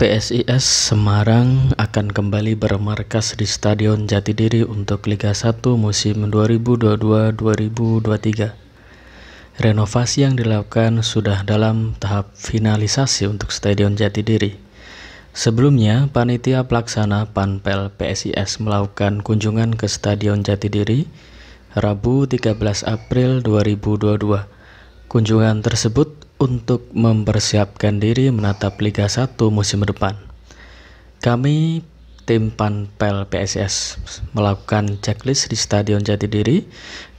PSIS Semarang akan kembali bermarkas di Stadion Jatidiri untuk Liga 1 musim 2022-2023. Renovasi yang dilakukan sudah dalam tahap finalisasi untuk Stadion Jatidiri. Sebelumnya, panitia pelaksana Panpel PSIS melakukan kunjungan ke Stadion Jatidiri Rabu 13 April 2022. Kunjungan tersebut untuk mempersiapkan diri menatap Liga 1 musim depan. Kami tim Panpel PSS melakukan checklist di Stadion Jatidiri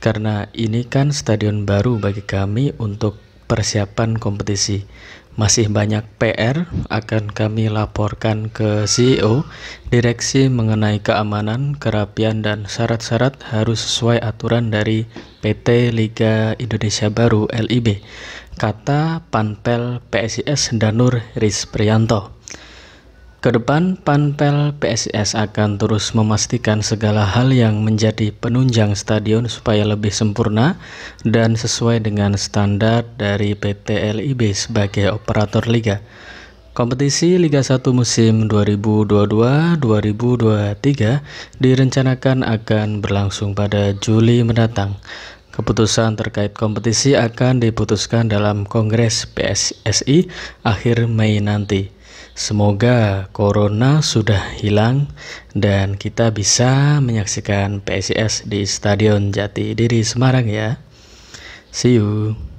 karena ini kan stadion baru bagi kami untuk persiapan kompetisi. Masih banyak PR akan kami laporkan ke CEO direksi mengenai keamanan, kerapian dan syarat-syarat harus sesuai aturan dari PT Liga Indonesia Baru LIB, kata Panpel PSIS Danur Prianto. Kedepan, Panpel PSSI akan terus memastikan segala hal yang menjadi penunjang stadion supaya lebih sempurna dan sesuai dengan standar dari PT LIB sebagai operator liga. Kompetisi Liga 1 musim 2022-2023 direncanakan akan berlangsung pada Juli mendatang. Keputusan terkait kompetisi akan diputuskan dalam Kongres PSSI akhir Mei nanti. Semoga corona sudah hilang dan kita bisa menyaksikan PSIS di Stadion Jati Diri Semarang ya. See you.